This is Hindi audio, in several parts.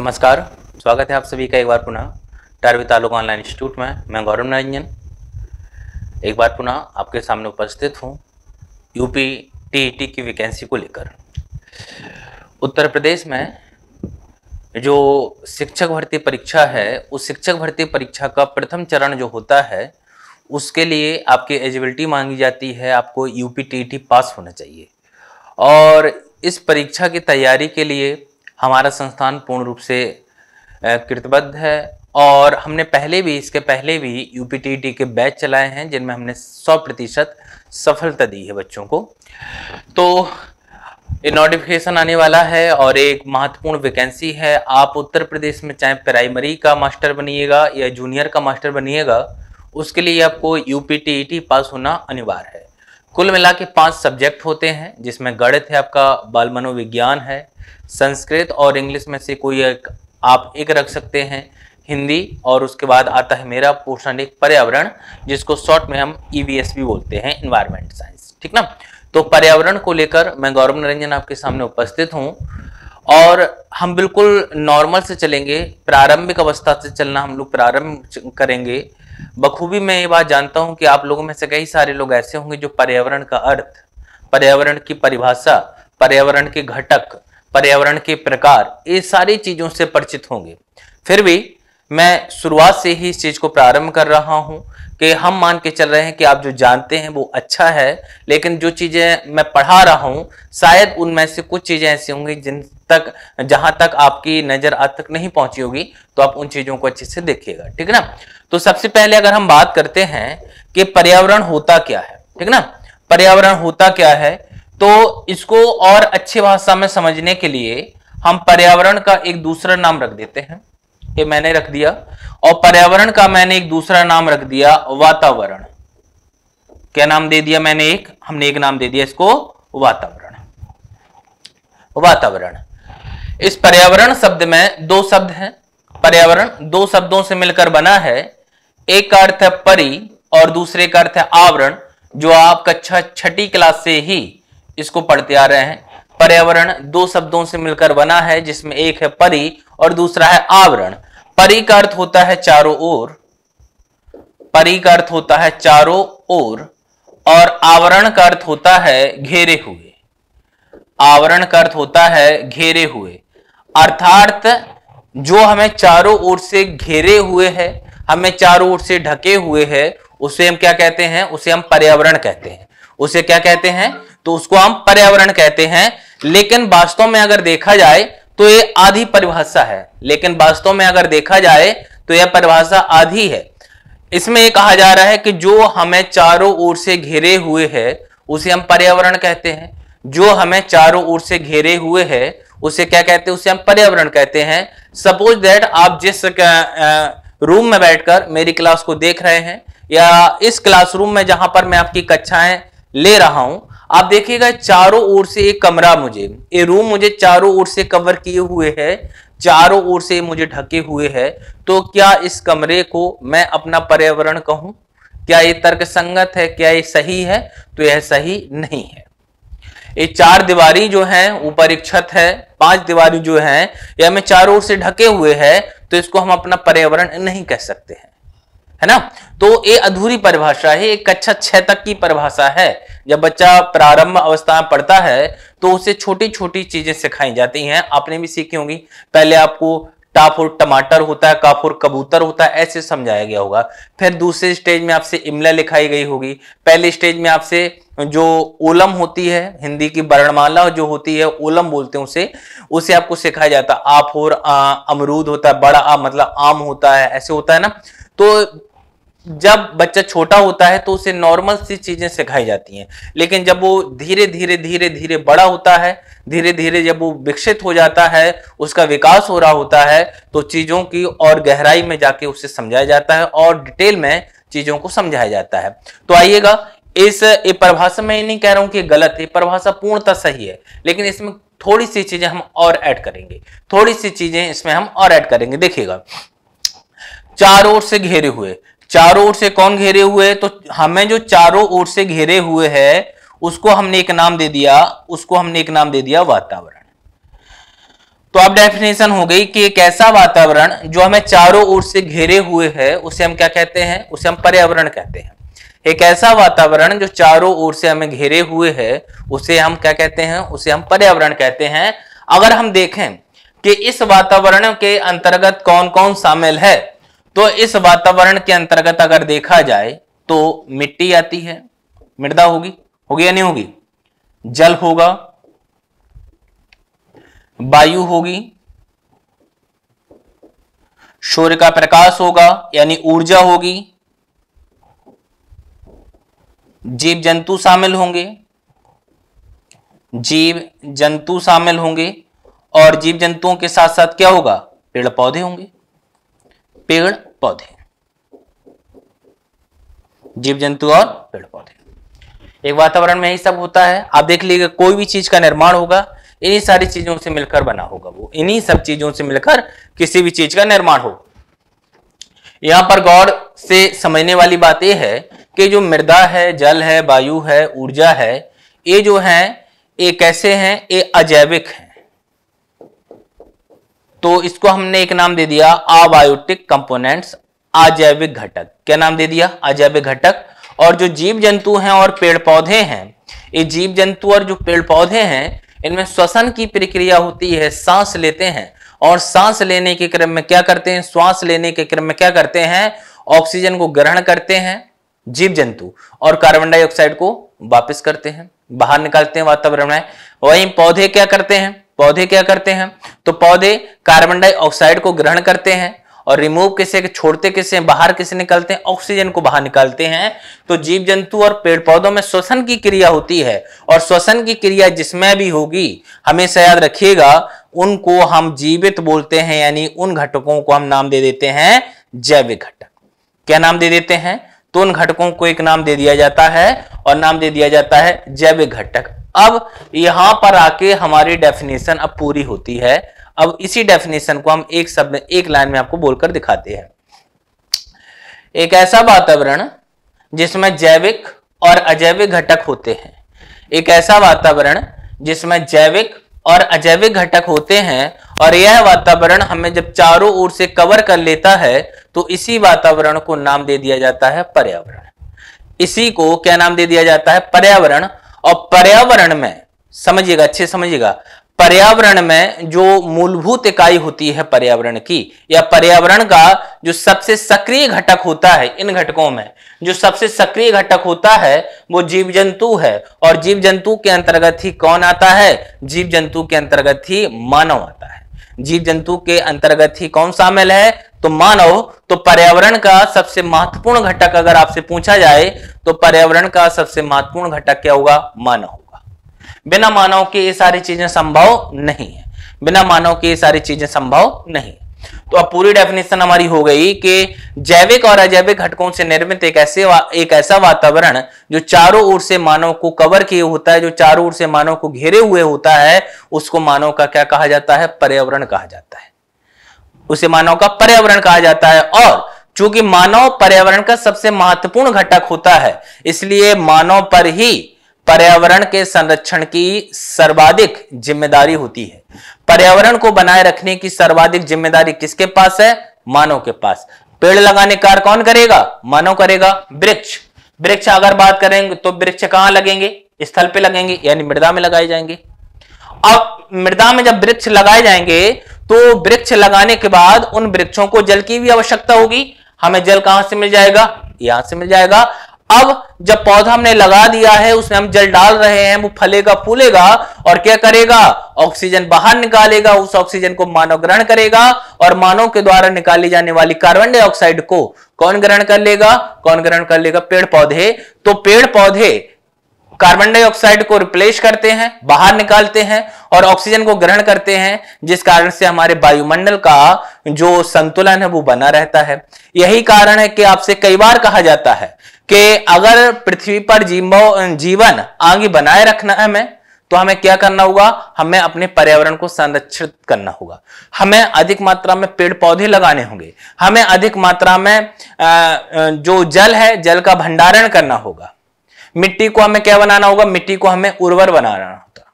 नमस्कार स्वागत है आप सभी का एक बार पुनः टारवी तालुका ऑनलाइन इंस्टीट्यूट में मैं गौरव नारंजन एक बार पुनः आपके सामने उपस्थित हूँ यूपी टीईटी e की वैकेंसी को लेकर उत्तर प्रदेश में जो शिक्षक भर्ती परीक्षा है उस शिक्षक भर्ती परीक्षा का प्रथम चरण जो होता है उसके लिए आपकी एलिजिबिलिटी मांगी जाती है आपको यूपी टी पास होना चाहिए और इस परीक्षा की तैयारी के लिए हमारा संस्थान पूर्ण रूप से कृतबद्ध है और हमने पहले भी इसके पहले भी यू के बैच चलाए हैं जिनमें हमने 100 प्रतिशत सफलता दी है बच्चों को तो ये नोटिफिकेशन आने वाला है और एक महत्वपूर्ण वैकेंसी है आप उत्तर प्रदेश में चाहे प्राइमरी का मास्टर बनिएगा या जूनियर का मास्टर बनिएगा उसके लिए आपको यू पास होना अनिवार्य है कुल मिला के पाँच सब्जेक्ट होते हैं जिसमें गणित है आपका बाल मनोविज्ञान है संस्कृत और इंग्लिश में से कोई एक आप एक रख सकते हैं हिंदी और उसके बाद आता है मेरा पोर्शन एक पर्यावरण जिसको शॉर्ट में हम ई e भी बोलते हैं इन्वायरमेंट साइंस ठीक ना तो पर्यावरण को लेकर मैं गौरव निरंजन आपके सामने उपस्थित हूँ और हम बिल्कुल नॉर्मल से चलेंगे प्रारंभिक अवस्था से चलना हम लोग प्रारंभ करेंगे बखूबी मैं ये बात जानता हूं कि आप लोगों में से कई सारे लोग ऐसे होंगे जो पर्यावरण का अर्थ पर्यावरण की परिभाषा पर्यावरण के घटक पर्यावरण के प्रकार ये सारी चीजों से परिचित होंगे फिर भी मैं शुरुआत से ही इस चीज़ को प्रारंभ कर रहा हूँ कि हम मान के चल रहे हैं कि आप जो जानते हैं वो अच्छा है लेकिन जो चीज़ें मैं पढ़ा रहा हूँ शायद उनमें से कुछ चीज़ें ऐसी होंगी जिन तक जहाँ तक आपकी नज़र आज तक नहीं पहुँची होगी तो आप उन चीज़ों को अच्छे से देखिएगा ठीक है ना तो सबसे पहले अगर हम बात करते हैं कि पर्यावरण होता क्या है ठीक ना पर्यावरण होता क्या है तो इसको और अच्छी भाषा में समझने के लिए हम पर्यावरण का एक दूसरा नाम रख देते हैं ये मैंने रख दिया और पर्यावरण का मैंने एक दूसरा नाम रख दिया वातावरण क्या नाम दे दिया मैंने एक हमने एक नाम दे दिया इसको वातावरण वातावरण इस पर्यावरण शब्द में दो शब्द हैं पर्यावरण दो शब्दों से मिलकर बना है एक का अर्थ है परि और दूसरे का अर्थ है आवरण जो आप कक्षा छठी क्लास से ही इसको पढ़ते आ रहे हैं पर्यावरण दो शब्दों से मिलकर बना है जिसमें एक है परि और दूसरा है आवरण परी का अर्थ होता है चारों ओर परी का अर्थ होता है चारों ओर और आवरण का अर्थ होता है घेरे हुए आवरण का अर्थ होता है घेरे हुए अर्थात जो हमें चारों ओर से घेरे हुए है हमें चारों ओर से ढके हुए है उसे हम क्या कहते हैं उसे हम पर्यावरण कहते हैं उसे क्या कहते हैं तो उसको हम पर्यावरण कहते हैं लेकिन वास्तव में अगर देखा जाए तो ये आधी परिभाषा है लेकिन वास्तव में अगर देखा जाए तो यह परिभाषा आधी है इसमें यह कहा जा रहा है कि जो हमें चारों ओर से घेरे हुए है उसे हम पर्यावरण कहते हैं जो हमें चारों ओर से घेरे हुए है उसे क्या कहते हैं उसे हम पर्यावरण कहते हैं सपोज दैट आप जिस रूम में बैठकर मेरी क्लास को देख रहे हैं या इस क्लासरूम में जहां पर मैं आपकी कक्षाएं ले रहा हूं आप देखिएगा चारों ओर से एक कमरा मुझे ये रूम मुझे चारों ओर से कवर किए हुए है चारों ओर से मुझे ढके हुए है तो क्या इस कमरे को मैं अपना पर्यावरण कहूं क्या ये तर्क संगत है क्या ये सही है तो यह सही नहीं है ये चार दीवारी जो है ऊपर एक छत है पांच दीवारी जो है यह हमें चारों ओर से ढके हुए है तो इसको हम अपना पर्यावरण नहीं कह सकते हैं है ना तो ये अधूरी परिभाषा है एक कक्षा छह तक की परिभाषा है जब बच्चा प्रारंभ अवस्था में पढ़ता है तो उसे छोटी छोटी चीजें सिखाई जाती हैं आपने भी सीखी होंगी पहले आपको टाफुर टमाटर होता है काफुर कबूतर होता है ऐसे समझाया गया होगा फिर दूसरे स्टेज में आपसे इमला लिखाई गई होगी पहले स्टेज में आपसे जो ओलम होती है हिंदी की वर्णमाला जो होती है ओलम बोलते हैं उसे उसे आपको सिखाया जाता है आफुर अमरूद होता है बड़ा आ मतलब आम होता है ऐसे होता है ना तो जब बच्चा छोटा होता है तो उसे नॉर्मल सी चीजें सिखाई जाती हैं लेकिन जब वो धीरे धीरे धीरे धीरे बड़ा होता है धीरे धीरे जब वो विकसित हो जाता है उसका विकास हो रहा होता है तो चीजों की और गहराई में जाके उसे समझाया जाता है और डिटेल में चीजों को समझाया जाता है तो आइएगा इस ये परिभाषा में ये नहीं कह रहा हूं कि गलत है परिभाषा पूर्णतः सही है लेकिन इसमें थोड़ी सी चीजें हम और ऐड करेंगे थोड़ी सी चीजें इसमें हम और ऐड करेंगे देखिएगा चार ओर से घेरे हुए चारों ओर से कौन घेरे हुए है तो हमें जो चारों ओर से घेरे हुए है उसको हमने एक नाम दे दिया उसको हमने एक नाम दे दिया वातावरण तो अब डेफिनेशन हो गई कि एक ऐसा वातावरण जो हमें चारों ओर से घेरे हुए है उसे हम क्या कहते हैं उसे हम पर्यावरण कहते हैं एक ऐसा वातावरण जो चारों ओर से हमें घेरे हुए है उसे हम क्या कहते हैं उसे हम पर्यावरण कहते हैं अगर हम देखें कि इस वातावरण के अंतर्गत कौन कौन शामिल है तो इस वातावरण के अंतर्गत अगर देखा जाए तो मिट्टी आती है मृदा होगी होगी या नहीं होगी जल होगा वायु होगी सूर्य का प्रकाश होगा यानी ऊर्जा होगी जीव जंतु शामिल होंगे जीव जंतु शामिल होंगे और जीव जंतुओं के साथ साथ क्या होगा पेड़ पौधे होंगे पेड़ पौधे जीव जंतु और पेड़ पौधे एक वातावरण में यही सब होता है आप देख लीजिए कोई भी चीज का निर्माण होगा इन्हीं सारी चीजों से मिलकर बना होगा वो इन्हीं सब चीजों से मिलकर किसी भी चीज का निर्माण होगा यहां पर गौर से समझने वाली बात यह है कि जो मृदा है जल है वायु है ऊर्जा है ये जो है ये कैसे हैं ये अजैविक हैं तो इसको हमने एक नाम दे दिया आबायोटिक कंपोनेंट्स अजैविक घटक क्या नाम दे दिया अजैविक घटक और जो जीव जंतु हैं और पेड़ पौधे हैं ये जीव जंतु और जो पेड़ पौधे हैं इनमें श्वसन की प्रक्रिया होती है सांस लेते हैं और सांस लेने के क्रम में क्या करते हैं श्वास लेने के क्रम में क्या करते हैं ऑक्सीजन को ग्रहण करते हैं जीव जंतु और कार्बन डाइऑक्साइड को वापस करते हैं बाहर निकालते हैं वातावरण में वहीं पौधे क्या करते हैं पौधे क्या करते हैं तो पौधे कार्बन डाइऑक्साइड को ग्रहण करते हैं और रिमूव किसे छोड़ते किसे बाहर किसे निकलते हैं ऑक्सीजन को बाहर निकालते हैं तो जीव जंतु और पेड़ पौधों में श्वसन की क्रिया होती है और श्वसन की क्रिया जिसमें भी होगी हमेशा याद रखिएगा उनको हम जीवित बोलते हैं यानी उन घटकों को हम नाम दे देते हैं जैविक घटक क्या नाम दे देते हैं तो उन घटकों को एक नाम दे दिया जाता है और नाम दे दिया जाता है जैविक घटक अब यहां पर आके हमारी डेफिनेशन अब पूरी होती है अब इसी डेफिनेशन को हम एक शब्द एक लाइन में आपको बोलकर दिखाते हैं एक ऐसा वातावरण जिसमें जैविक और अजैविक घटक होते हैं एक ऐसा वातावरण जिसमें जैविक और अजैविक घटक होते हैं और यह वातावरण हमें जब चारों ओर से कवर कर लेता है तो इसी वातावरण को नाम दे दिया जाता है पर्यावरण इसी को क्या नाम दे दिया जाता है पर्यावरण और पर्यावरण में समझिएगा अच्छे समझिएगा पर्यावरण में जो मूलभूत इकाई होती है पर्यावरण की या पर्यावरण का जो सबसे सक्रिय घटक होता है इन घटकों में जो सबसे सक्रिय घटक होता है वो जीव जंतु है और जीव जंतु के अंतर्गत ही कौन आता है जीव जंतु के अंतर्गत ही मानव आता है जीव जंतु के अंतर्गत ही कौन शामिल है तो मानव तो पर्यावरण का सबसे महत्वपूर्ण घटक अगर आपसे पूछा जाए तो पर्यावरण का सबसे महत्वपूर्ण घटक क्या होगा मानव होगा बिना मानव के ये सारी चीजें संभव नहीं है बिना मानव के ये सारी चीजें संभव नहीं तो अब पूरी डेफिनेशन हमारी हो गई कि जैविक और अजैविक घटकों से निर्मित एक ऐसे एक ऐसा वातावरण जो चारों ओर से मानव को कवर किए होता है जो चारों ओर से मानव को घेरे हुए होता है उसको मानव का क्या कहा जाता है पर्यावरण कहा जाता है उसे मानव का पर्यावरण कहा जाता है और चूंकि मानव पर्यावरण का सबसे महत्वपूर्ण घटक होता है इसलिए मानव पर ही पर्यावरण के संरक्षण की सर्वाधिक जिम्मेदारी होती है पर्यावरण को बनाए रखने की सर्वाधिक जिम्मेदारी किसके पास है मानव के पास पेड़ लगाने कार्य कौन करेगा मानव करेगा वृक्ष वृक्ष अगर बात करेंगे तो वृक्ष कहां लगेंगे स्थल पे लगेंगे यानी मृदा में लगाए जाएंगे अब मृदा में जब वृक्ष लगाए जाएंगे तो वृक्ष लगाने के बाद उन वृक्षों को जल की भी आवश्यकता होगी हमें जल कहां से मिल जाएगा यहां से मिल जाएगा अब जब पौधा हमने लगा दिया है उसमें हम जल डाल रहे हैं वो फलेगा फूलेगा और क्या करेगा ऑक्सीजन बाहर निकालेगा उस ऑक्सीजन को मानव ग्रहण करेगा और मानव के द्वारा निकाली जाने वाली कार्बन डाइऑक्साइड को कौन ग्रहण कर लेगा कौन ग्रहण कर लेगा पेड़ पौधे तो पेड़ पौधे कार्बन डाइऑक्साइड को रिप्लेस करते हैं बाहर निकालते हैं और ऑक्सीजन को ग्रहण करते हैं जिस कारण से हमारे वायुमंडल का जो संतुलन है वो बना रहता है यही कारण है कि आपसे कई बार कहा जाता है कि अगर पृथ्वी पर जीवन आगे बनाए रखना है हमें तो हमें क्या करना होगा हमें अपने पर्यावरण को संरक्षित करना होगा हमें अधिक मात्रा में पेड़ पौधे लगाने होंगे हमें अधिक मात्रा में जो जल है जल का भंडारण करना होगा मिट्टी को हमें क्या बनाना होगा मिट्टी को हमें उर्वर बनाना होता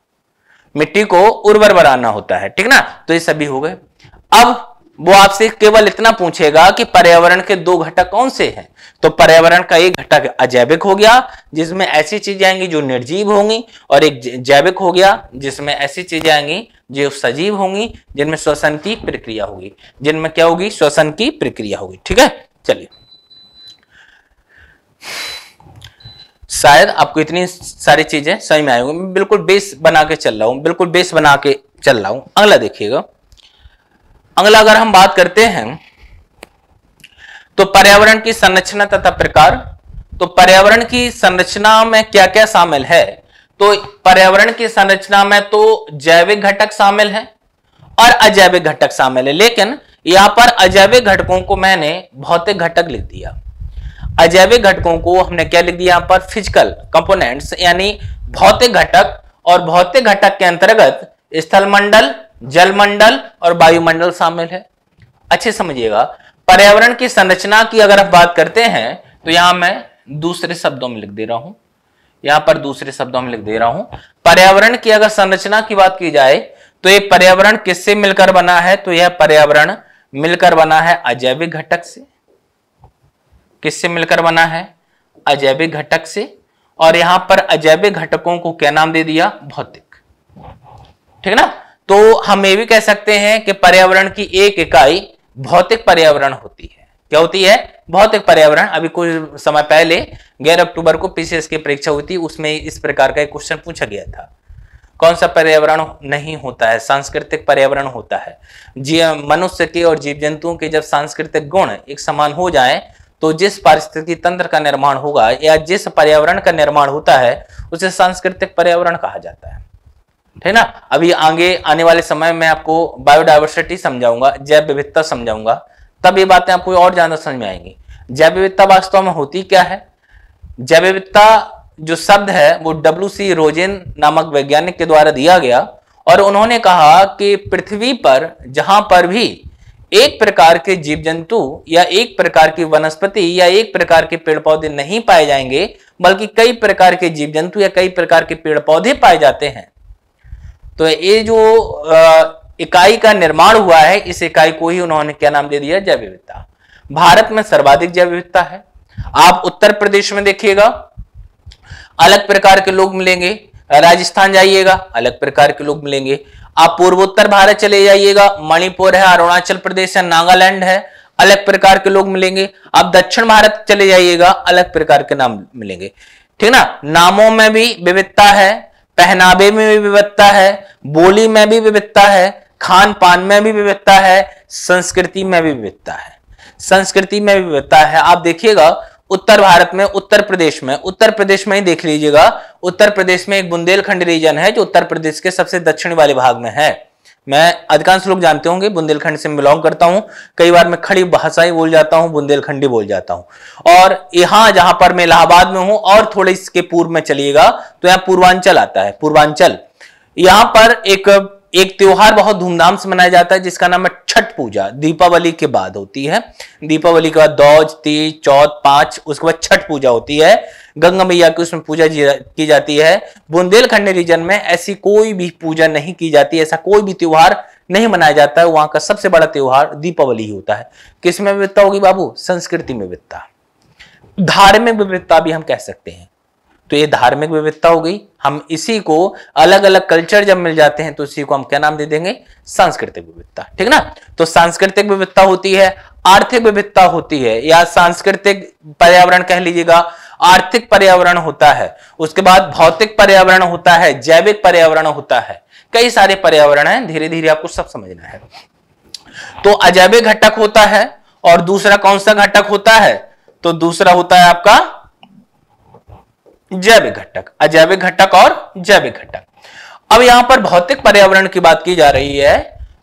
मिट्टी को उर्वर बनाना होता है ठीक ना तो ये सभी हो गए अब वो आपसे केवल इतना पूछेगा कि पर्यावरण के दो घटक कौन से हैं तो पर्यावरण का एक घटक अजैविक हो गया जिसमें ऐसी चीजें आएंगी जो निर्जीव होंगी और एक जैविक हो गया जिसमें ऐसी चीजें आएंगी जो सजीव होंगी जिनमें श्वसन की प्रक्रिया होगी जिनमें क्या होगी श्वसन की प्रक्रिया होगी ठीक है चलिए शायद आपको इतनी सारी चीजें समझ में आएंगी मैं बिल्कुल बेस बना के चल रहा हूं बिल्कुल बेस बना के चल रहा हूं अगला देखिएगा अगला अगर हम बात करते हैं तो पर्यावरण की संरचना तथा प्रकार तो पर्यावरण की संरचना में क्या क्या शामिल है तो पर्यावरण की संरचना में तो जैविक घटक शामिल है और अजैविक घटक शामिल है लेकिन यहां पर अजैविक घटकों को मैंने भौतिक घटक लिख दिया अजैविक घटकों को हमने क्या लिख दिया यहां पर फिजिकल कंपोनेंट्स यानी भौतिक घटक और भौतिक घटक के अंतर्गत स्थलमंडल जलमंडल और वायुमंडल शामिल है अच्छे समझिएगा पर्यावरण की संरचना की अगर आप बात करते हैं तो यहां मैं दूसरे शब्दों में लिख दे रहा हूं यहां पर दूसरे शब्दों में लिख दे रहा हूं पर्यावरण की अगर संरचना की बात की जाए तो यह पर्यावरण किससे मिलकर बना है तो यह पर्यावरण मिलकर बना है अजैविक घटक से किससे मिलकर बना है अजैविक घटक से और यहां पर अजैविक घटकों को क्या नाम दे दिया भौतिक ठीक है ना तो हम ये भी कह सकते हैं कि पर्यावरण की एक इकाई भौतिक पर्यावरण होती है क्या होती है भौतिक पर्यावरण अभी कुछ समय पहले ग्यारह अक्टूबर को पीसीएस की परीक्षा हुई थी उसमें इस प्रकार का एक क्वेश्चन पूछा गया था कौन सा पर्यावरण नहीं होता है सांस्कृतिक पर्यावरण होता है जी मनुष्य के और जीव जंतुओं के जब सांस्कृतिक गुण एक समान हो जाए तो जिस पारिस्थितिकी तंत्र का निर्माण होगा या जिस पर्यावरण का निर्माण होता है उसे सांस्कृतिक पर्यावरण कहा जाता है ठीक ना अभी आगे आने वाले समय में आपको बायोडाइवर्सिटी समझाऊंगा जैव विविधता समझाऊंगा तब ये बातें आपको और ज्यादा समझ में आएंगी जैव विविधता वास्तव में होती क्या है जैव विविधता जो शब्द है वो डब्ल्यू सी रोजेन नामक वैज्ञानिक के द्वारा दिया गया और उन्होंने कहा कि पृथ्वी पर जहां पर भी एक प्रकार के जीव जंतु या एक प्रकार की वनस्पति या एक प्रकार के पेड़ पौधे नहीं पाए जाएंगे बल्कि कई प्रकार के जीव जंतु या कई प्रकार के पेड़ पौधे पाए जाते हैं तो ये जो इकाई का निर्माण हुआ है इस इकाई को ही उन्होंने क्या नाम दे दिया जैव विविधता भारत में सर्वाधिक जैव विविधता है आप उत्तर प्रदेश में देखिएगा अलग प्रकार के लोग मिलेंगे राजस्थान जाइएगा अलग प्रकार के लोग मिलेंगे आप पूर्वोत्तर भारत चले जाइएगा मणिपुर है अरुणाचल प्रदेश है नागालैंड है अलग प्रकार के लोग मिलेंगे आप दक्षिण भारत चले जाइएगा अलग प्रकार के नाम मिलेंगे ठीक ना नामों में भी विविधता है पहनावे में भी विविधता है बोली में भी विविधता है खान पान में भी विविधता है संस्कृति में भी विविधता है संस्कृति में भी विविधता है आप देखिएगा उत्तर भारत में उत्तर प्रदेश में उत्तर प्रदेश में ही देख लीजिएगा उत्तर प्रदेश में एक बुंदेलखंड रीजन है जो उत्तर प्रदेश के सबसे दक्षिण वाले भाग में है मैं अधिकांश लोग जानते होंगे बुंदेलखंड से बिलोंग करता हूँ कई बार मैं खड़ी ही बोल जाता हूँ बुंदेलखंडी बोल जाता हूं और यहां जहां पर मैं इलाहाबाद में हूं और थोड़े इसके पूर्व में चलिएगा तो यहाँ पूर्वांचल आता है पूर्वांचल यहां पर एक एक त्योहार बहुत धूमधाम से मनाया जाता है जिसका नाम है छठ पूजा दीपावली के बाद होती है दीपावली के बाद दौज तीज चौथ पांच उसके बाद छठ पूजा होती है गंगा मैया की उसमें पूजा की जाती है बुंदेलखंड रीजन में ऐसी कोई भी पूजा नहीं की जाती ऐसा कोई भी त्योहार नहीं मनाया जाता है वहां का सबसे बड़ा त्योहार दीपावली ही होता है किसमें विविधता होगी बाबू संस्कृति में विविधता धार्मिक विविधता भी हम कह सकते हैं तो ये धार्मिक विविधता हो गई हम इसी को अलग अलग कल्चर जब मिल जाते हैं तो इसी को हम क्या नाम दे देंगे सांस्कृतिक विविधता ठीक ना तो सांस्कृतिक विविधता होती है आर्थिक विविधता होती है या सांस्कृतिक पर्यावरण कह लीजिएगा आर्थिक पर्यावरण होता है उसके बाद भौतिक पर्यावरण होता है जैविक पर्यावरण होता है कई सारे पर्यावरण है धीरे धीरे आपको सब समझना है तो अजैविक घटक होता है और दूसरा कौन सा घटक होता है तो दूसरा होता है आपका जैविक घटक अजैविक घटक और जैविक घटक अब यहां पर भौतिक पर्यावरण की बात की जा रही है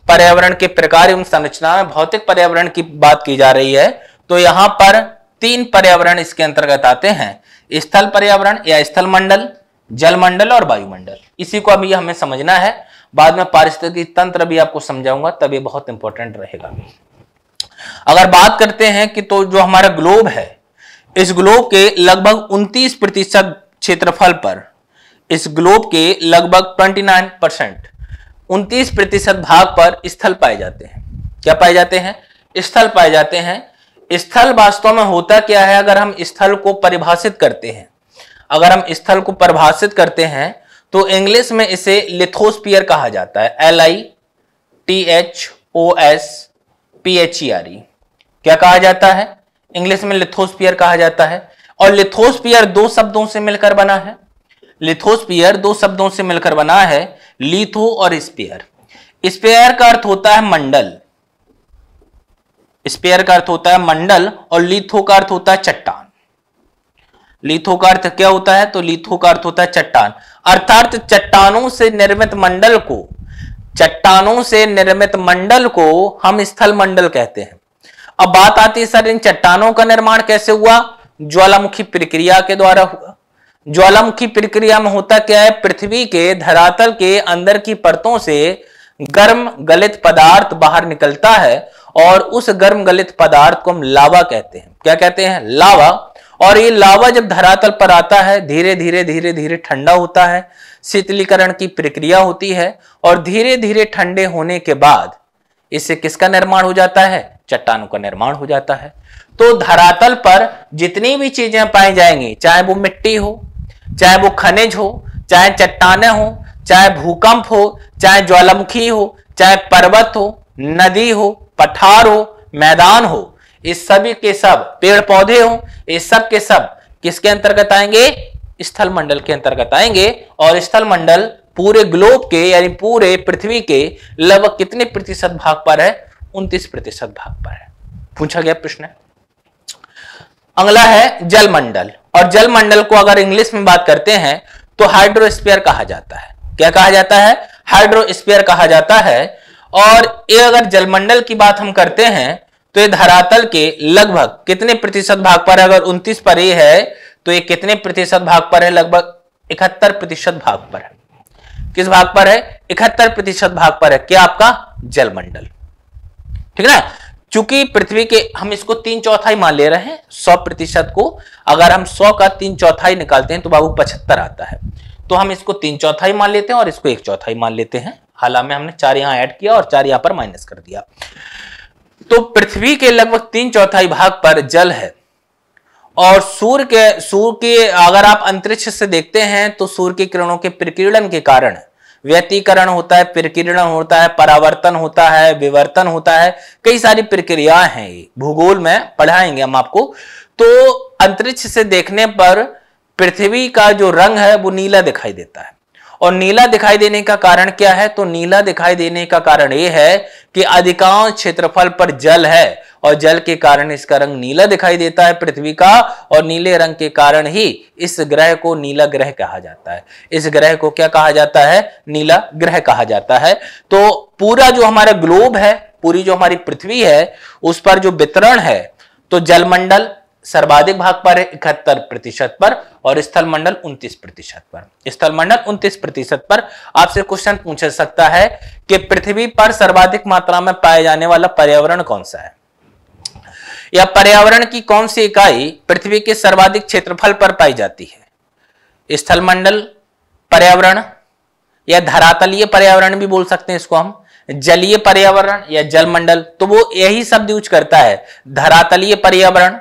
पर्यावरण के प्रकार एवं संरचना में भौतिक पर्यावरण की बात की जा रही है तो यहां पर तीन पर्यावरण इसके अंतर्गत आते हैं स्थल पर्यावरण या स्थल मंडल जल मंडल और वायुमंडल इसी को अभी हमें समझना है बाद में पारिस्थितिक तंत्र भी आपको समझाऊंगा तब ये बहुत इंपॉर्टेंट रहेगा अगर बात करते हैं कि तो जो हमारा ग्लोब है इस ग्लोब के लगभग 29 प्रतिशत क्षेत्रफल पर इस ग्लोब के लगभग 29 परसेंट उनतीस प्रतिशत भाग पर स्थल पाए जाते हैं क्या पाए जाते हैं स्थल पाए जाते हैं स्थल वास्तव में होता क्या है अगर हम स्थल को परिभाषित करते हैं अगर हम स्थल को परिभाषित करते हैं तो इंग्लिश में इसे लिथोस्पियर कहा जाता है L I T H O S P H E R E क्या कहा जाता है इंग्लिश में लिथोस्पियर कहा जाता है और लिथोस्पियर दो शब्दों से मिलकर बना है लिथोस्पियर दो शब्दों से मिलकर बना है लिथो और स्पेयर स्पेयर का अर्थ होता है मंडल स्पेयर का अर्थ होता है मंडल और लिथो का अर्थ होता है चट्टान लिथो का अर्थ क्या होता है तो लिथो का अर्थ होता है चट्टान अर्थात चट्टानों से निर्मित मंडल को चट्टानों से निर्मित मंडल को हम स्थल मंडल कहते हैं अब बात आती है सर इन चट्टानों का निर्माण कैसे हुआ ज्वालामुखी प्रक्रिया के द्वारा हुआ ज्वालामुखी प्रक्रिया में होता क्या है पृथ्वी के धरातल के अंदर की परतों से गर्म गलित पदार्थ बाहर निकलता है और उस गर्म गलित पदार्थ को हम लावा कहते हैं क्या कहते हैं लावा और ये लावा जब धरातल पर आता है धीरे धीरे धीरे धीरे ठंडा होता है शीतलीकरण की प्रक्रिया होती है और धीरे धीरे ठंडे होने के बाद इससे किसका निर्माण हो जाता है चट्टानों का निर्माण हो जाता है तो धरातल पर जितनी भी चीजें पाई जाएंगी चाहे वो मिट्टी हो चाहे वो खनिज हो चाहे चट्टाने हो चाहे भूकंप हो चाहे ज्वालामुखी हो चाहे पर्वत हो नदी हो पठार हो मैदान हो इस सभी के सब पेड़ पौधे हो इस सब के सब किसके अंतर्गत आएंगे स्थल मंडल के अंतर्गत आएंगे और स्थल मंडल पूरे ग्लोब के यानी पूरे पृथ्वी के लगभग कितने प्रतिशत भाग पर है उनतीस प्रतिशत भाग पर है पूछा गया प्रश्न अगला है जलमंडल और जलमंडल को अगर इंग्लिश में बात करते हैं तो हाइड्रोस्पियर कहा जाता है क्या कहा जाता है हाइड्रोस्पियर कहा जाता है और ये अगर जलमंडल की बात हम करते हैं तो ये धरातल के लगभग कितने प्रतिशत भाग पर अगर उनतीस पर ये है तो ये कितने प्रतिशत भाग पर है लगभग इकहत्तर प्रतिशत भाग पर है किस भाग पर है इकहत्तर प्रतिशत भाग पर है क्या आपका जलमंडल ठीक ना चूंकि पृथ्वी के हम इसको तीन चौथाई मान ले रहे हैं सौ प्रतिशत को अगर हम सौ का तीन चौथाई निकालते हैं तो बाबू पचहत्तर आता है तो हम इसको तीन चौथाई मान लेते हैं और इसको एक चौथाई मान लेते हैं हालांकि हमने चार यहां ऐड किया और चार यहां पर माइनस कर दिया तो पृथ्वी के लगभग तीन चौथाई भाग पर जल है और सूर्य के सूर्य के अगर आप अंतरिक्ष से देखते हैं तो सूर्य के किरणों के प्रकीर्णन के कारण व्यतीकरण होता है प्रकीर्ण होता है परावर्तन होता है विवर्तन होता है कई सारी प्रक्रियाएं हैं ये भूगोल में पढ़ाएंगे हम आपको तो अंतरिक्ष से देखने पर पृथ्वी का जो रंग है वो नीला दिखाई देता है और नीला दिखाई देने का कारण क्या है तो नीला दिखाई देने का कारण यह है कि अधिकांश क्षेत्रफल पर जल है और जल के कारण इसका रंग नीला दिखाई देता है पृथ्वी का और नीले रंग के कारण ही इस ग्रह को नीला ग्रह कहा जाता है इस ग्रह को क्या कहा जाता है नीला ग्रह कहा जाता है तो पूरा जो हमारा ग्लोब है पूरी जो हमारी पृथ्वी है उस पर जो वितरण है तो जलमंडल सर्वाधिक भाग पर है इकहत्तर प्रतिशत पर और स्थल मंडल उन्तीस प्रतिशत पर स्थल मंडल उन्तीस प्रतिशत पर आपसे क्वेश्चन पूछ सकता है कि पृथ्वी पर सर्वाधिक मात्रा में पाया जाने वाला पर्यावरण कौन सा है या पर्यावरण की कौन सी इकाई पृथ्वी के सर्वाधिक क्षेत्रफल पर पाई जाती है स्थल मंडल पर्यावरण या धरातलीय पर्यावरण भी बोल सकते हैं इसको हम जलीय पर्यावरण या जलमंडल तो वो यही शब्द यूज करता है धरातलीय पर्यावरण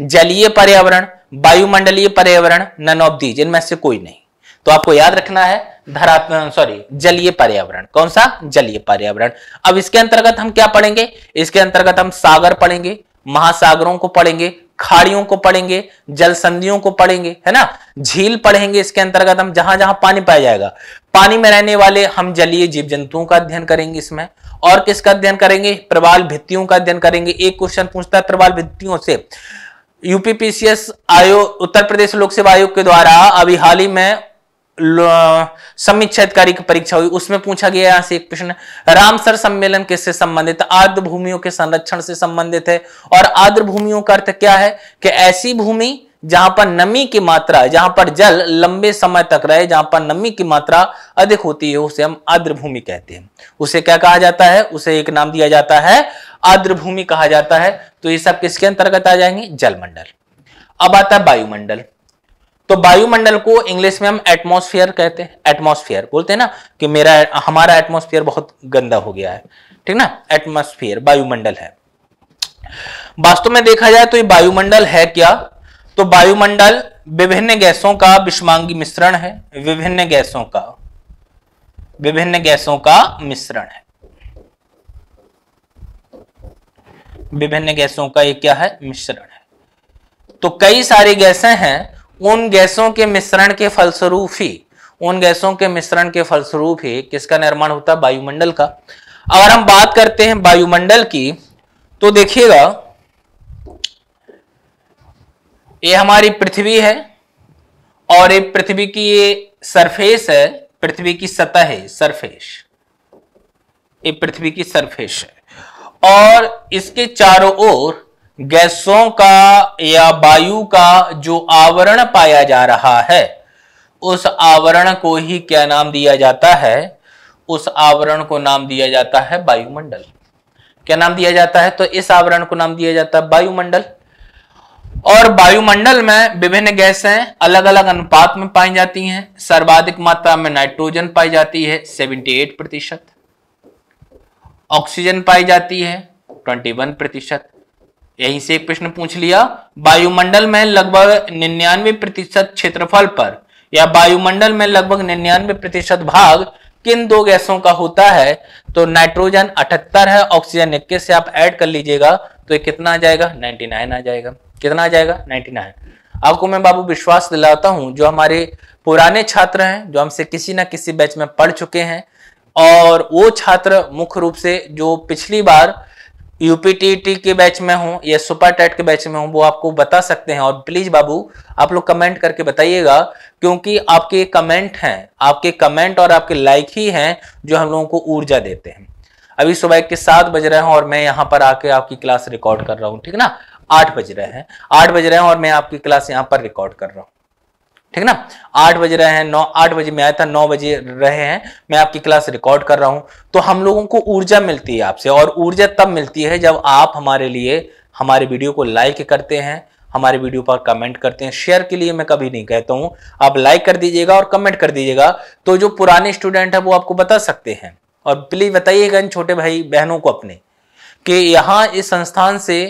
जलीय पर्यावरण वायुमंडलीय पर्यावरण नन ऑफ दीज इनमें से कोई नहीं तो आपको याद रखना है धरा सॉरी जलीय पर्यावरण कौन सा जलीय पर्यावरण अब इसके अंतर्गत हम क्या पढ़ेंगे इसके अंतर्गत हम सागर पढ़ेंगे महासागरों को पढ़ेंगे खाड़ियों को पढ़ेंगे जल संधियों को पढ़ेंगे है ना झील पढ़ेंगे इसके अंतर्गत हम जहां जहां पानी पाया जाएगा पानी में रहने वाले हम जलीय जीव जंतुओं का अध्ययन करेंगे इसमें और किसका अध्ययन करेंगे प्रवाल भित्तियों का अध्ययन करेंगे एक क्वेश्चन पूछता है प्रवाल भित्तियों से यूपीपीसीएस आयोग उत्तर प्रदेश लोक सेवा आयोग के द्वारा अभी हाल ही में अधिकारी की परीक्षा हुई उसमें पूछा गया यहां से एक प्रश्न रामसर सम्मेलन किससे संबंधित आर्द्र भूमियों के संरक्षण से संबंधित है और आर्द्र भूमियों का अर्थ क्या है कि ऐसी भूमि जहां पर नमी की मात्रा जहां पर जल लंबे समय तक रहे जहां पर नमी की मात्रा अधिक होती है उसे हम आद्र भूमि कहते हैं उसे क्या कहा जाता है उसे एक नाम दिया जाता है आर्द्र भूमि कहा जाता है तो ये सब किसके अंतर्गत आ जाएंगे जलमंडल अब आता है वायुमंडल तो वायुमंडल को इंग्लिश में हम एटमोस्फियर कहते हैं एटमोस्फियर बोलते हैं ना कि मेरा हमारा एटमोस्फियर बहुत गंदा हो गया है ठीक ना एटमोस्फियर वायुमंडल है वास्तव में देखा जाए तो ये वायुमंडल है क्या तो वायुमंडल विभिन्न गैसों का विषमांगी मिश्रण है विभिन्न गैसों का विभिन्न गैसों का मिश्रण है विभिन्न गैसों का ये क्या है मिश्रण है तो कई सारी गैसें हैं उन गैसों के मिश्रण के फलस्वरूप ही उन गैसों के मिश्रण के फलस्वरूप ही किसका निर्माण होता है वायुमंडल का अगर हम बात करते हैं वायुमंडल की तो देखिएगा ये हमारी पृथ्वी है और ये पृथ्वी की ये सरफेस है पृथ्वी की सतह है सरफेस ये पृथ्वी की सरफेस है और इसके चारों ओर गैसों का या वायु का जो आवरण पाया जा रहा है उस आवरण को ही क्या नाम दिया जाता है उस आवरण को नाम दिया जाता है वायुमंडल क्या नाम दिया जाता है तो इस आवरण को नाम दिया जाता है वायुमंडल और वायुमंडल में विभिन्न गैसें अलग अलग अनुपात में पाई जाती हैं सर्वाधिक मात्रा में नाइट्रोजन पाई जाती है 78 प्रतिशत ऑक्सीजन पाई जाती है 21 प्रतिशत यहीं से एक प्रश्न पूछ लिया वायुमंडल में लगभग निन्यानवे प्रतिशत क्षेत्रफल पर या वायुमंडल में लगभग निन्यानवे प्रतिशत भाग किन दो गैसों का होता है तो नाइट्रोजन अठहत्तर है ऑक्सीजन इक्कीस से आप एड कर लीजिएगा तो ये कितना आ जाएगा 99 आ जाएगा कितना आ जाएगा 99 आपको मैं बाबू विश्वास दिलाता हूँ जो हमारे पुराने छात्र हैं जो हमसे किसी ना किसी बैच में पढ़ चुके हैं और वो छात्र मुख्य रूप से जो पिछली बार यूपीटीटी e के बैच में हूँ या सुपर टेट के बैच में हूँ वो आपको बता सकते हैं और प्लीज बाबू आप लोग कमेंट करके बताइएगा क्योंकि आपके कमेंट हैं आपके कमेंट और आपके लाइक ही हैं जो हम लोगों को ऊर्जा देते हैं अभी सुबह के सात बज रहे हैं और मैं यहाँ पर आके आपकी क्लास रिकॉर्ड कर रहा हूँ ठीक ना आठ बज रहे हैं आठ बज रहे हैं और मैं आपकी क्लास यहाँ पर रिकॉर्ड कर रहा हूँ ठीक ना आठ बज रहे हैं नौ आठ बजे मैं आया था नौ बजे रहे हैं मैं आपकी क्लास रिकॉर्ड कर रहा हूं तो हम लोगों को ऊर्जा मिलती है आपसे और ऊर्जा तब मिलती है जब आप हमारे लिए हमारे वीडियो को लाइक करते हैं हमारे वीडियो पर कमेंट करते हैं शेयर के लिए मैं कभी नहीं कहता हूँ आप लाइक कर दीजिएगा और कमेंट कर दीजिएगा तो जो पुराने स्टूडेंट है वो आपको बता सकते हैं और प्लीज बताइएगा इन छोटे भाई बहनों को अपने कि यहाँ इस संस्थान से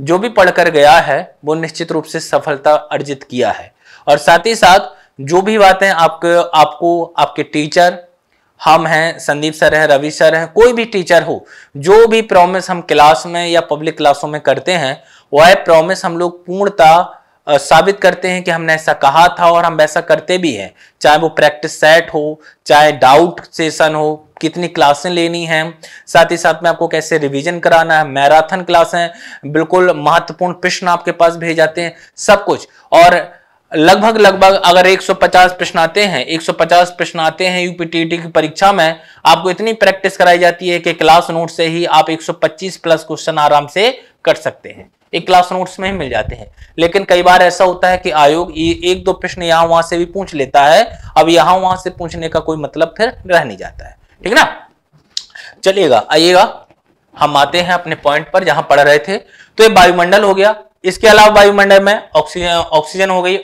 जो भी पढ़कर गया है वो निश्चित रूप से सफलता अर्जित किया है और साथ ही साथ जो भी बातें आपके आपको आपके टीचर हम हैं संदीप सर हैं रवि सर हैं कोई भी टीचर हो जो भी प्रॉमिस हम क्लास में या पब्लिक क्लासों में करते हैं वह प्रॉमिस हम लोग पूर्णता साबित करते हैं कि हमने ऐसा कहा था और हम ऐसा करते भी हैं चाहे वो प्रैक्टिस सेट हो चाहे डाउट सेशन हो कितनी क्लासें लेनी हैं साथ ही साथ में आपको कैसे रिवीजन कराना है मैराथन क्लासें बिल्कुल महत्वपूर्ण प्रश्न आपके पास भेज जाते हैं सब कुछ और लगभग लगभग अगर 150 प्रश्न आते हैं 150 प्रश्न आते हैं यूपीटीटी की परीक्षा में आपको इतनी प्रैक्टिस कराई जाती है कि क्लास नोट से ही आप 125 प्लस क्वेश्चन आराम से कर सकते हैं एक क्लास नोट्स में ही मिल जाते हैं लेकिन कई बार ऐसा होता है कि आयोग एक दो प्रश्न यहां वहां से भी पूछ लेता है अब यहां वहां से पूछने का कोई मतलब फिर रह नहीं जाता है ठीक ना चलिएगा आइएगा हम आते हैं अपने पॉइंट पर जहां पढ़ रहे थे तो ये वायुमंडल हो गया इसके अलावा वायुमंडल में ऑक्सीजन ऑक्सीजन हो गई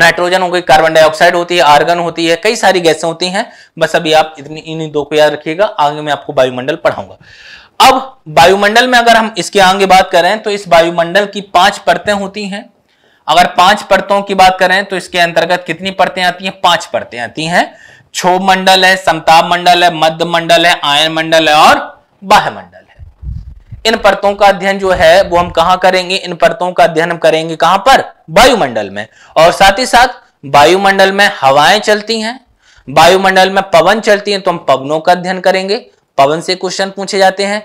नाइट्रोजन हो गई कार्बन डाइऑक्साइड होती है आर्गन होती है कई सारी गैसें होती हैं बस अभी आप इतनी इन्हीं दो को याद रखिएगा आगे मैं आपको वायुमंडल पढ़ाऊंगा अब वायुमंडल में अगर हम इसके आगे बात करें तो इस वायुमंडल की पांच परतें होती हैं अगर पांच परतों की बात करें तो इसके अंतर्गत कितनी परतें आती हैं पांच परतें आती हैं क्षोभ मंडल है समताप मंडल है मध्य मंडल है आयन मंडल है और बाह्य मंडल है इन परतों का अध्ययन जो है वो हम कहां करेंगे इन परतों का अध्ययन हम करेंगे कहां पर वायुमंडल में और साथ ही साथ वायुमंडल में हवाएं चलती हैं वायुमंडल में पवन चलती हैं तो हम पवनों का अध्ययन करेंगे पवन से क्वेश्चन पूछे जाते हैं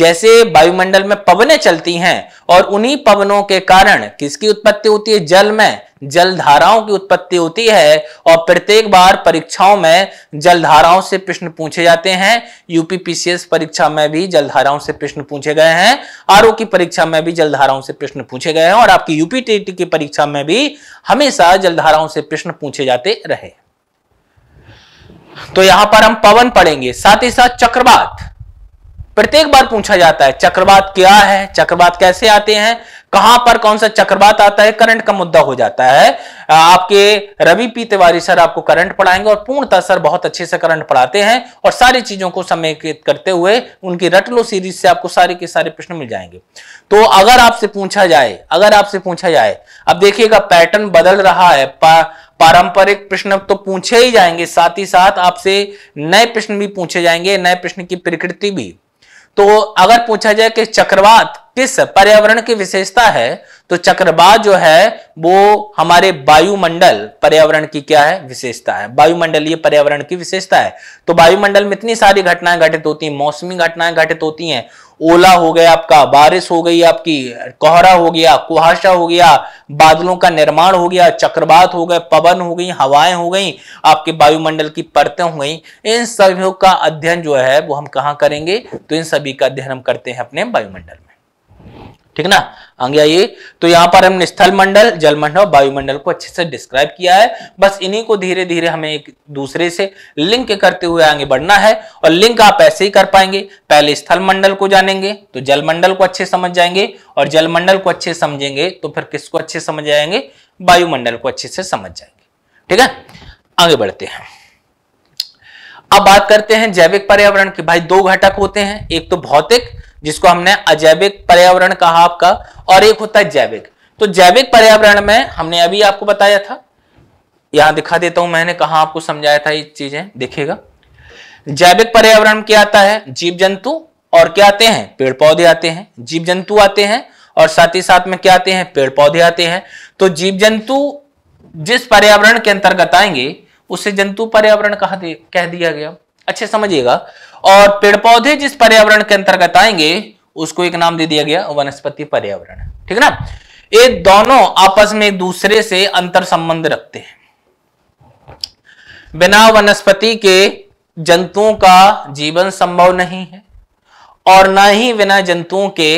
जैसे वायुमंडल में पवने चलती हैं और उन्हीं पवनों के कारण किसकी उत्पत्ति होती है जल में जल धाराओं की उत्पत्ति होती है और प्रत्येक बार परीक्षाओं में जल धाराओं से प्रश्न पूछे जाते हैं यूपीपीसीएस परीक्षा में भी जल धाराओं से प्रश्न पूछे गए हैं आर की परीक्षा में भी जल धाराओं से प्रश्न पूछे गए हैं और आपकी यूपीटीटी की परीक्षा में भी हमेशा जल धाराओं से प्रश्न पूछे जाते रहे तो यहां पर हम पवन पढ़ेंगे साथ ही साथ चक्रवात प्रत्येक बार पूछा जाता है चक्रवात क्या है चक्रवात कैसे आते हैं कहां पर कौन सा चक्रवात आता है करंट का मुद्दा हो जाता है आपके रवि पी तिवारी सर आपको करंट पढ़ाएंगे और पूर्णतः सर बहुत अच्छे से करंट पढ़ाते हैं और सारी चीजों को समेकित करते हुए उनकी रटलो सीरीज से आपको सारे के सारे प्रश्न मिल जाएंगे तो अगर आपसे पूछा जाए अगर आपसे पूछा जाए अब देखिएगा पैटर्न बदल रहा है पारंपरिक प्रश्न तो पूछे ही जाएंगे साथ ही साथ आपसे नए प्रश्न भी पूछे जाएंगे नए प्रश्न की प्रकृति भी तो अगर पूछा जाए कि चक्रवात किस पर्यावरण की विशेषता है तो चक्रवात जो है वो हमारे वायुमंडल पर्यावरण की क्या है विशेषता है वायुमंडल ये पर्यावरण की विशेषता है तो वायुमंडल में इतनी सारी घटनाएं घटित होती हैं मौसमी घटनाएं घटित होती हैं ओला हो गया आपका बारिश हो गई आपकी कोहरा हो गया कुहाशा हो गया बादलों का निर्माण हो गया चक्रवात हो गए पवन हो गई हवाएं हो गई आपके वायुमंडल की परतें हो गई इन सभी का अध्ययन जो है वो हम कहाँ करेंगे तो इन सभी का अध्ययन हम करते हैं अपने वायुमंडल ठीक ना आगे आइए तो यहाँ पर हमने स्थल मंडल जल मंडल और वायुमंडल को अच्छे से डिस्क्राइब किया है बस इन्हीं को धीरे धीरे हमें एक दूसरे से लिंक करते हुए आगे बढ़ना है और लिंक आप ऐसे ही कर पाएंगे पहले स्थल मंडल को जानेंगे तो जल मंडल को अच्छे समझ जाएंगे और जल मंडल को अच्छे समझेंगे तो फिर किसको अच्छे समझ जाएंगे वायुमंडल को अच्छे से समझ जाएंगे ठीक है आगे बढ़ते हैं अब बात करते हैं जैविक पर्यावरण के भाई दो घटक होते हैं एक तो भौतिक जिसको हमने अजैविक पर्यावरण कहा आपका और एक होता है जैविक तो जैविक पर्यावरण में हमने अभी आपको बताया था यहां दिखा देता हूं मैंने कहा आपको समझाया था ये चीजें देखिएगा जैविक पर्यावरण क्या आता है जीव जंतु और क्या आते हैं पेड़ पौधे आते हैं जीव जंतु आते हैं और साथ ही साथ में क्या आते हैं पेड़ पौधे आते हैं तो जीव जंतु जिस पर्यावरण के अंतर्गत आएंगे उसे जंतु पर्यावरण कहा कह दिया गया अच्छे समझिएगा और पेड़ पौधे जिस पर्यावरण के अंतर्गत आएंगे उसको एक नाम दे दिया गया वनस्पति पर्यावरण ठीक है ना ये दोनों आपस में एक दूसरे से अंतर संबंध रखते हैं बिना वनस्पति के जंतुओं का जीवन संभव नहीं है और ना ही बिना जंतुओं के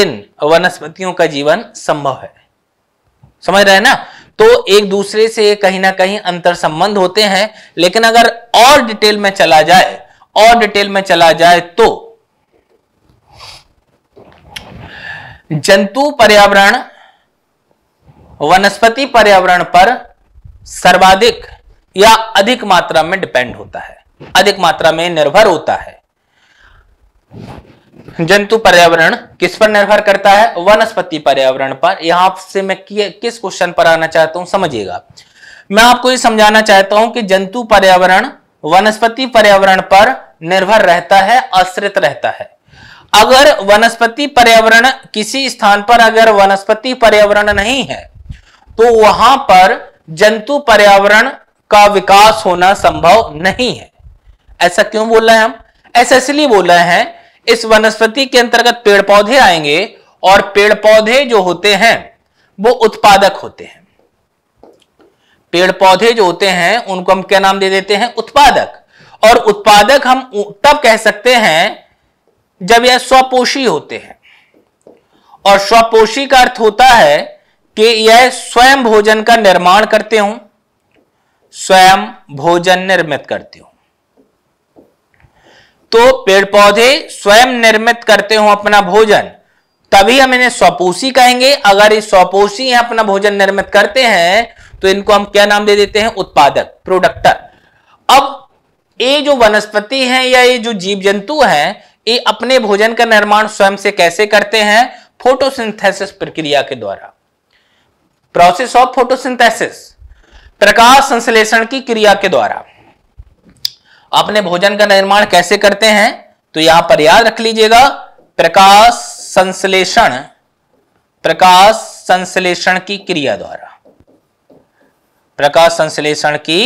इन वनस्पतियों का जीवन संभव है समझ रहे हैं ना तो एक दूसरे से कहीं ना कहीं अंतर संबंध होते हैं लेकिन अगर और डिटेल में चला जाए और डिटेल में चला जाए तो जंतु पर्यावरण वनस्पति पर्यावरण पर सर्वाधिक या अधिक मात्रा में डिपेंड होता है अधिक मात्रा में निर्भर होता है जंतु पर्यावरण किस पर निर्भर करता है वनस्पति पर्यावरण पर यहां से मैं किस क्वेश्चन पर आना चाहता हूं समझिएगा मैं आपको यह समझाना चाहता हूं कि जंतु पर्यावरण वनस्पति पर्यावरण पर निर्भर रहता है आश्रित रहता है अगर वनस्पति पर्यावरण किसी स्थान पर अगर वनस्पति पर्यावरण नहीं है तो वहां पर जंतु पर्यावरण का विकास होना संभव नहीं है ऐसा क्यों बोल रहे हैं हम ऐसा इसलिए बोल रहे हैं इस वनस्पति के अंतर्गत पेड़ पौधे आएंगे और पेड़ पौधे जो होते हैं वो उत्पादक होते हैं पेड़ पौधे जो होते हैं उनको हम क्या नाम दे देते हैं उत्पादक और उत्पादक हम तब कह सकते हैं जब यह स्वपोषी होते हैं और स्वपोषी का अर्थ होता है कि यह स्वयं भोजन का निर्माण करते हो स्वयं भोजन निर्मित करते हो तो पेड़ पौधे स्वयं निर्मित करते हो अपना भोजन तभी हम इन्हें स्वपोषी कहेंगे अगर ये स्वपोषी अपना भोजन निर्मित करते हैं तो इनको हम क्या नाम दे देते हैं उत्पादक प्रोडक्टर अब ये जो वनस्पति है या ये जो जीव जंतु है ये अपने भोजन का निर्माण स्वयं से कैसे करते हैं फोटोसिंथेसिस प्रक्रिया के द्वारा प्रोसेस ऑफ फोटोसिंथेसिस प्रकाश संश्लेषण की क्रिया के द्वारा अपने भोजन का निर्माण कैसे करते हैं तो यहां पर याद रख लीजिएगा प्रकाश संश्लेषण प्रकाश संश्लेषण की क्रिया द्वारा प्रकाश संश्लेषण की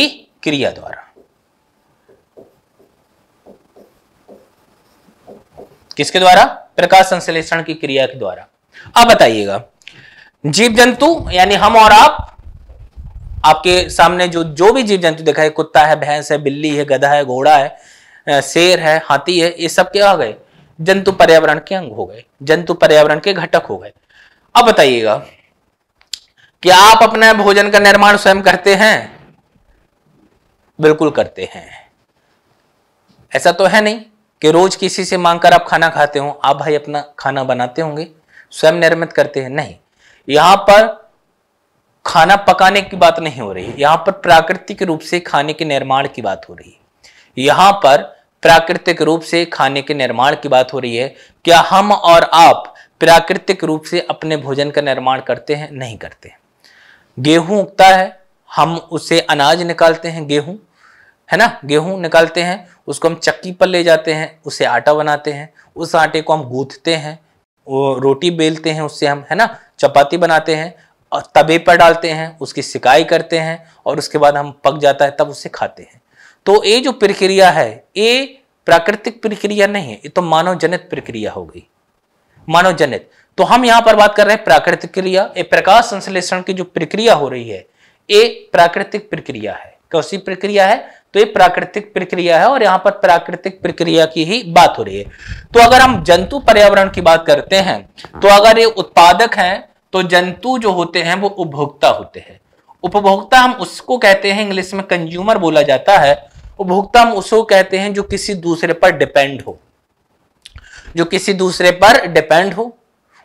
क्रिया द्वारा किसके द्वारा प्रकाश संश्लेषण की क्रिया के द्वारा अब बताइएगा जीव जंतु यानी हम और आप आपके सामने जो जो भी जीव जंतु देखा है कुत्ता है भैंस है बिल्ली है गधा है घोड़ा है शेर है हाथी है ये सब क्या हो गए जंतु पर्यावरण के अंग हो गए जंतु पर्यावरण के घटक हो गए अब बताइएगा क्या आप अपने भोजन का निर्माण स्वयं करते हैं बिल्कुल करते हैं ऐसा तो है नहीं कि रोज किसी से मांगकर आप खाना खाते हो आप भाई अपना खाना बनाते होंगे स्वयं निर्मित करते हैं नहीं यहां पर खाना पकाने की बात नहीं हो रही यहां पर प्राकृतिक रूप से खाने के निर्माण की बात हो रही है यहां पर प्राकृतिक रूप से खाने के निर्माण की बात हो रही है क्या हम और आप प्राकृतिक रूप से अपने भोजन का निर्माण करते हैं नहीं करते हैं गेहूं उगता है हम उससे अनाज निकालते हैं गेहूं है ना गेहूं निकालते हैं उसको हम चक्की पर ले जाते हैं उसे आटा बनाते हैं उस आटे को हम गूंथते हैं रोटी बेलते हैं उससे हम है ना चपाती बनाते हैं और तवे पर डालते हैं उसकी सिकाई करते हैं और उसके बाद हम पक जाता है तब उसे खाते हैं तो ये जो प्रक्रिया है ये प्राकृतिक प्रक्रिया नहीं है ये तो मानव जनित प्रक्रिया हो गई मानव जनित तो हम यहां पर बात कर रहे हैं प्राकृतिक क्रिया ए प्रकाश संश्लेषण की जो प्रक्रिया हो रही है ये प्राकृतिक प्रक्रिया है कौशी प्रक्रिया है तो ये प्राकृतिक प्रक्रिया है और यहाँ पर प्राकृतिक प्रक्रिया की ही बात हो रही है तो अगर हम जंतु पर्यावरण की बात करते हैं तो अगर ये उत्पादक हैं तो जंतु जो होते हैं वो उपभोक्ता होते हैं उपभोक्ता हम उसको कहते हैं इंग्लिश में कंज्यूमर बोला जाता है उपभोक्ता हम उसको कहते हैं जो किसी दूसरे पर डिपेंड हो जो किसी दूसरे पर डिपेंड हो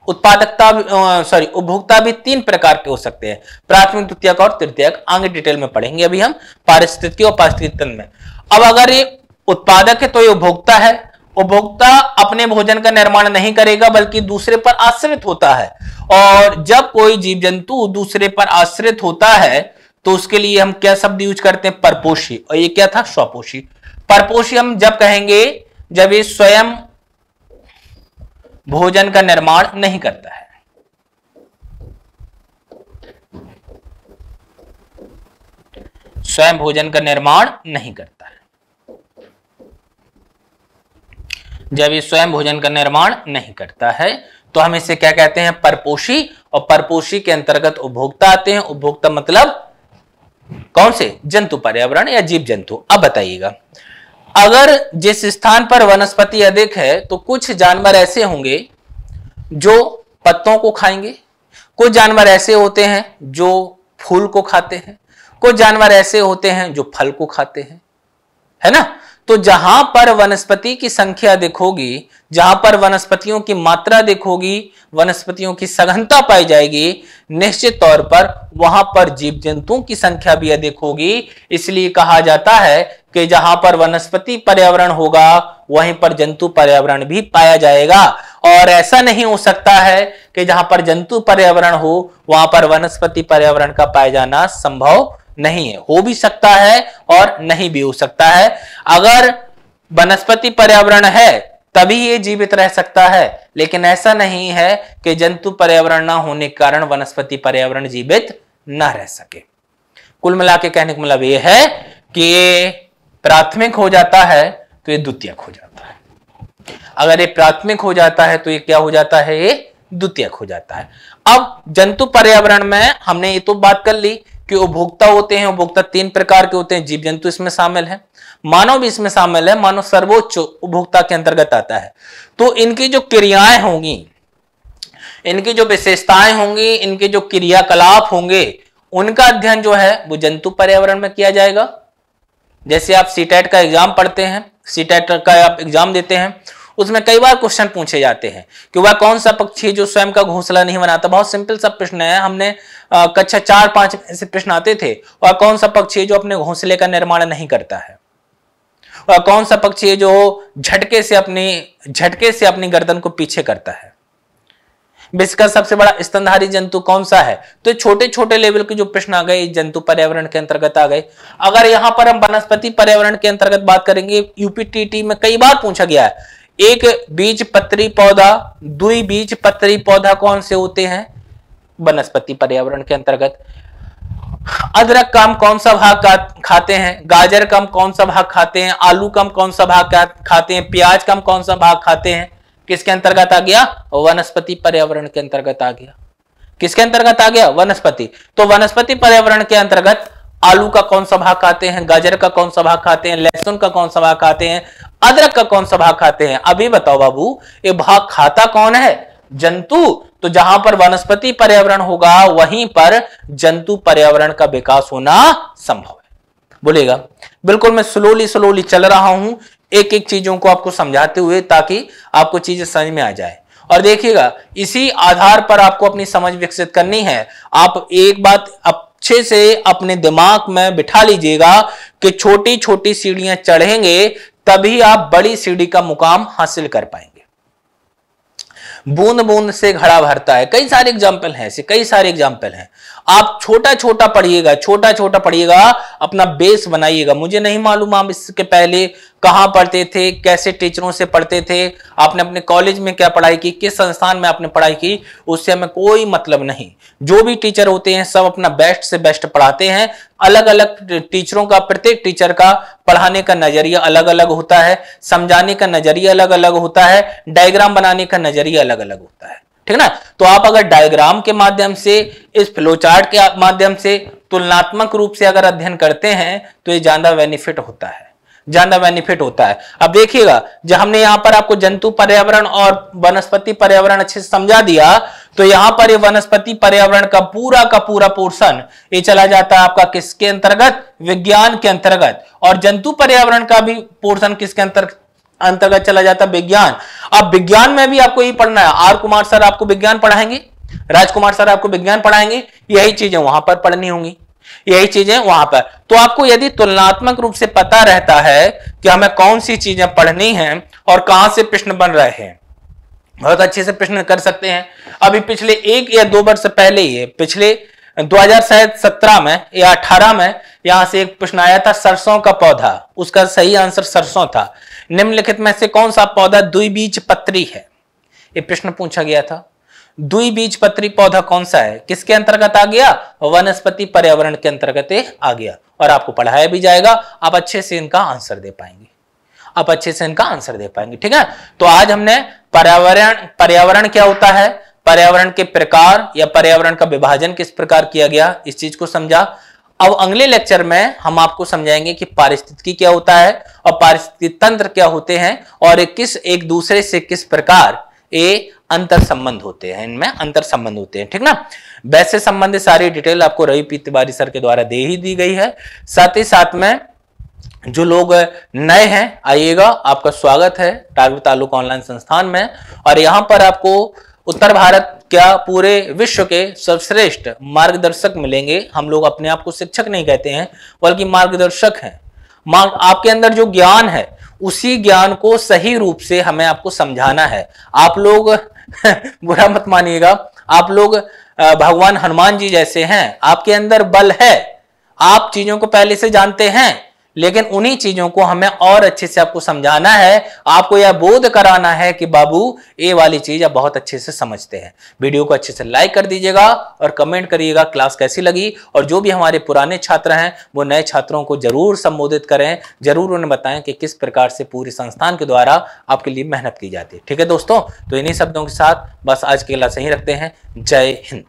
उत्पादकता सॉरी उपभोक्ता भी तीन प्रकार के हो सकते हैं प्राथमिक द्वितीयक और तृतीयक आगे डिटेल में पढ़ेंगे अभी हम पारिस्थितिकी और पारिस्थितिक तंत्र में अब अगर ये उत्पादक है तो ये उपभोक्ता है उपभोक्ता अपने भोजन का निर्माण नहीं करेगा बल्कि दूसरे पर आश्रित होता है और जब कोई जीव जंतु दूसरे पर आश्रित होता है तो उसके लिए हम क्या शब्द यूज करते हैं परपोषी और ये क्या था स्वपोषी परपोषी हम जब कहेंगे जब ये स्वयं भोजन का निर्माण नहीं करता है स्वयं भोजन का निर्माण नहीं करता है जब ये स्वयं भोजन का निर्माण नहीं करता है तो हम इसे क्या कहते हैं परपोषी और परपोषी के अंतर्गत उपभोक्ता आते हैं उपभोक्ता मतलब कौन से जंतु पर्यावरण या जीव जंतु अब बताइएगा अगर जिस स्थान पर वनस्पति अधिक है तो कुछ जानवर ऐसे होंगे जो पत्तों को खाएंगे कुछ जानवर ऐसे होते हैं जो फूल को खाते हैं कुछ जानवर ऐसे होते हैं जो फल को खाते हैं है ना तो जहां पर वनस्पति की संख्या देखोगी जहां पर वनस्पतियों की मात्रा देखोगी वनस्पतियों की सघनता पाई जाएगी निश्चित तौर पर वहां पर जीव जंतुओं की संख्या भी देखोगी इसलिए कहा जाता है कि जहां पर वनस्पति पर्यावरण होगा वहीं पर जंतु पर्यावरण भी पाया जाएगा और ऐसा नहीं हो सकता है कि जहां पर जंतु पर्यावरण हो वहां पर वनस्पति पर्यावरण का पाया जाना संभव नहीं है हो भी सकता है और नहीं भी हो सकता है अगर वनस्पति पर्यावरण है तभी ये जीवित रह सकता है लेकिन ऐसा नहीं है कि जंतु पर्यावरण ना होने के कारण वनस्पति पर्यावरण जीवित ना रह सके कुल मिला के कहने का मतलब यह है कि ये प्राथमिक हो जाता है तो ये द्वितीयक हो जाता है अगर ये प्राथमिक हो जाता है तो ये क्या हो जाता है ये द्वितीयक हो जाता है अब जंतु पर्यावरण में हमने ये तो बात कर ली कि उपभोक्ता होते हैं उपभोक्ता तीन प्रकार के होते हैं जीव जंतु इसमें शामिल है मानव भी इसमें शामिल है मानव सर्वोच्च उपभोक्ता के अंतर्गत आता है तो इनकी जो क्रियाएं होंगी इनकी जो विशेषताएं होंगी इनके जो क्रियाकलाप होंगे उनका अध्ययन जो है वो जंतु पर्यावरण में किया जाएगा जैसे आप सीटेट e का एग्जाम पढ़ते हैं सीटेट e का आप एग्जाम देते हैं उसमें कई बार क्वेश्चन पूछे जाते हैं कि वह कौन सा पक्षी है जो स्वयं का घोंसला नहीं बनाता बहुत सिंपल सा प्रश्न है हमने कक्षा चार पांच ऐसे प्रश्न आते थे वह कौन सा पक्षी है जो अपने घोंसले का निर्माण नहीं करता है वह कौन सा पक्षी है जो झटके से अपनी झटके से अपनी गर्दन को पीछे करता है विश्व का सबसे बड़ा स्तनधारी जंतु कौन सा है तो छोटे छोटे लेवल के जो प्रश्न आ गए जंतु पर्यावरण के अंतर्गत आ गए अगर यहां पर हम वनस्पति पर्यावरण के अंतर्गत बात करेंगे यूपीटीटी में कई बार पूछा गया है एक बीज पत्री पौधा दुई बीज पत्री पौधा कौन से होते हैं वनस्पति पर्यावरण के अंतर्गत अदरक का हम कौन सा भाग खाते हैं गाजर का हम कौन सा भाग खाते हैं आलू का हम कौन सा भाग खाते हैं प्याज का हम कौन सा भाग खाते हैं किसके अंतर्गत आ गया वनस्पति पर्यावरण के अंतर्गत आ गया किसके अंतर्गत आ गया वनस्पति तो वनस्पति पर्यावरण के अंतर्गत आलू का कौन सा भाग खाते हैं गाजर का कौन सा भाग खाते हैं लहसुन का कौन सा भाग खाते हैं अदरक का कौन सा भाग खाते हैं अभी बताओ बाबू ये भाग खाता कौन है जंतु तो जहां पर वनस्पति पर्यावरण होगा वहीं पर जंतु पर्यावरण का विकास होना संभव है बोलेगा बिल्कुल मैं स्लोली स्लोली चल रहा हूं एक एक चीजों को आपको समझाते हुए ताकि आपको चीजें समझ में आ जाए और देखिएगा इसी आधार पर आपको अपनी समझ विकसित करनी है आप एक बात आप अच्छे से अपने दिमाग में बिठा लीजिएगा कि छोटी छोटी सीढ़ियां चढ़ेंगे तभी आप बड़ी सीढ़ी का मुकाम हासिल कर पाएंगे बूंद बूंद से घड़ा भरता है कई सारे एग्जाम्पल हैं ऐसे कई सारे एग्जाम्पल हैं आप छोटा छोटा पढ़िएगा छोटा छोटा पढ़िएगा अपना बेस बनाइएगा मुझे नहीं मालूम आप इसके पहले कहाँ पढ़ते थे कैसे टीचरों से पढ़ते थे आपने अपने कॉलेज में क्या पढ़ाई की किस संस्थान में आपने पढ़ाई की उससे हमें कोई मतलब नहीं जो भी टीचर होते हैं सब अपना बेस्ट से बेस्ट पढ़ाते हैं अलग अलग टीचरों का प्रत्येक टीचर का पढ़ाने का नजरिया अलग अलग होता है समझाने का नजरिया अलग अलग होता है डायग्राम बनाने का नजरिया अलग अलग होता है ठीक है ना तो आप अगर डायग्राम के माध्यम से इस फ्लोचार्ट के माध्यम से तुलनात्मक रूप से अगर अध्ययन करते हैं तो ये ज्यादा बेनिफिट होता है ज्यादा बेनिफिट होता है अब देखिएगा जब हमने यहां पर आपको जंतु पर्यावरण और वनस्पति पर्यावरण अच्छे से समझा दिया तो यहां पर ये वनस्पति पर्यावरण का पूरा का पूरा पोर्शन ये चला जाता है आपका किसके अंतर्गत विज्ञान के अंतर्गत और जंतु पर्यावरण का भी पोर्शन किसके अंतर्गत अंतर्गत चला जाता है विज्ञान अब विज्ञान में भी आपको यही पढ़ना है आर कुमार सर आपको विज्ञान पढ़ाएंगे राजकुमार सर आपको विज्ञान पढ़ाएंगे यही चीजें वहां पर पढ़नी होंगी यही चीजें वहां पर तो आपको यदि तुलनात्मक रूप से पता रहता है कि हमें कौन सी चीजें पढ़नी है और कहां से प्रश्न बन रहे हैं बहुत अच्छे से प्रश्न कर सकते हैं अभी पिछले एक या दो वर्ष पहले ही पिछले दो हजार में या 18 में यहां से एक प्रश्न आया था सरसों का पौधा उसका सही आंसर सरसों था निम्नलिखित में से कौन सा पौधा द्विबीज पत्री है ये प्रश्न पूछा गया था द्विबीज पत्री पौधा कौन सा है किसके अंतर्गत आ गया वनस्पति पर्यावरण के अंतर्गत आ गया और आपको पढ़ाया भी जाएगा आप अच्छे से इनका आंसर दे पाएंगे आप अच्छे से इनका आंसर दे पाएंगे ठीक है तो आज हमने पर्यावरण पर्यावरण क्या होता है पर्यावरण के प्रकार या पर्यावरण का विभाजन किस प्रकार किया गया इस चीज को समझा अब अगले लेक्चर में हम आपको समझाएंगे कि पारिस्थितिकी क्या होता है और पारिस्थितिक तंत्र क्या होते हैं और किस एक दूसरे से किस प्रकार ये अंतर संबंध होते हैं इनमें अंतर संबंध होते हैं ठीक ना वैसे संबंधित सारी डिटेल आपको रवि पी तिवारी सर के द्वारा दे ही दी गई है साथ ही साथ में जो लोग नए हैं आइएगा आपका स्वागत है टारगेट तालुक ऑनलाइन संस्थान में और यहां पर आपको उत्तर भारत क्या पूरे विश्व के सर्वश्रेष्ठ मार्गदर्शक मिलेंगे हम लोग अपने आप को शिक्षक नहीं कहते हैं बल्कि मार्गदर्शक हैं मार्ग आपके अंदर जो ज्ञान है उसी ज्ञान को सही रूप से हमें आपको समझाना है आप लोग बुरा मत मानिएगा आप लोग भगवान हनुमान जी जैसे हैं आपके अंदर बल है आप चीजों को पहले से जानते हैं लेकिन उन्हीं चीजों को हमें और अच्छे से आपको समझाना है आपको यह बोध कराना है कि बाबू ये वाली चीज आप बहुत अच्छे से समझते हैं वीडियो को अच्छे से लाइक कर दीजिएगा और कमेंट करिएगा क्लास कैसी लगी और जो भी हमारे पुराने छात्र हैं वो नए छात्रों को जरूर संबोधित करें जरूर उन्हें बताएं कि किस प्रकार से पूरे संस्थान के द्वारा आपके लिए मेहनत की जाती है ठीक है दोस्तों तो इन्हीं शब्दों के साथ बस आज की क्लास यही रखते हैं जय हिंद